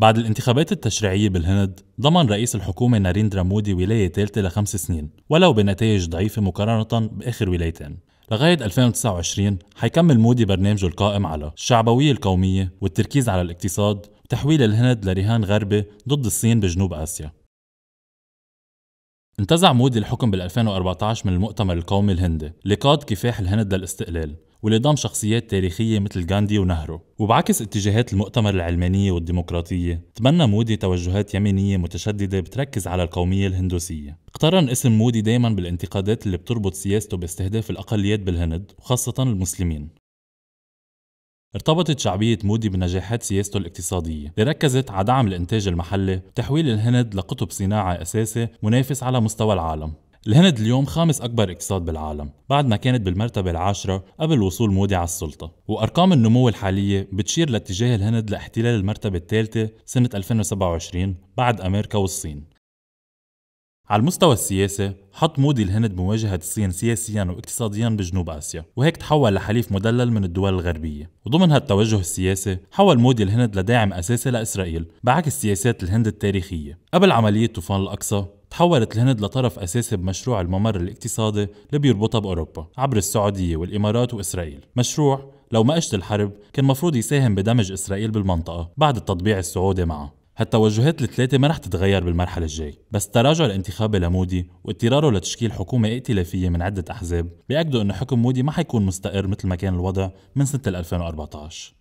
بعد الانتخابات التشريعية بالهند ضمن رئيس الحكومة ناريندرا مودي ولاية ثالثة لخمس سنين ولو بنتائج ضعيفة مقارنة بآخر ولايتين لغاية 2029 حيكمل مودي برنامجه القائم على الشعبوية القومية والتركيز على الاقتصاد وتحويل الهند لرهان غربي ضد الصين بجنوب آسيا انتزع مودي الحكم بال 2014 من المؤتمر القومي الهندي لقاد كفاح الهند للاستقلال واللي ضم شخصيات تاريخية مثل غاندي ونهرو وبعكس اتجاهات المؤتمر العلمانية والديمقراطية تبنى مودي توجهات يمينية متشددة بتركز على القومية الهندوسية اقترن اسم مودي دايما بالانتقادات اللي بتربط سياسته باستهداف الأقليات بالهند وخاصة المسلمين ارتبطت شعبية مودي بنجاحات سياسته الاقتصادية اللي ركزت على دعم الإنتاج المحلي وتحويل الهند لقطب صناعة أساسي منافس على مستوى العالم الهند اليوم خامس أكبر اقتصاد بالعالم بعد ما كانت بالمرتبة العاشرة قبل وصول مودي على السلطة وأرقام النمو الحالية بتشير لاتجاه الهند لاحتلال المرتبة الثالثة سنة 2027 بعد أمريكا والصين على المستوى السياسي حط مودي الهند مواجهة الصين سياسيا واقتصاديا بجنوب آسيا وهيك تحول لحليف مدلل من الدول الغربية وضمن هالتوجه السياسي حول مودي الهند لداعم أساسي لإسرائيل بعكس سياسات الهند التاريخية قبل عملية طوفان الأقصى تحولت الهند لطرف أساسي بمشروع الممر الاقتصادي اللي بيربطها بأوروبا عبر السعودية والإمارات وإسرائيل مشروع لو ما اجت الحرب كان مفروض يساهم بدمج إسرائيل بالمنطقة بعد التطبيع السعودي معه هالتوجهات الثلاثة ما رح تتغير بالمرحلة الجاي بس التراجع الانتخابي لمودي واضطراره لتشكيل حكومة ائتلافية من عدة أحزاب بيأكدوا أنه حكم مودي ما حيكون مستقر مثل ما كان الوضع من سنة 2014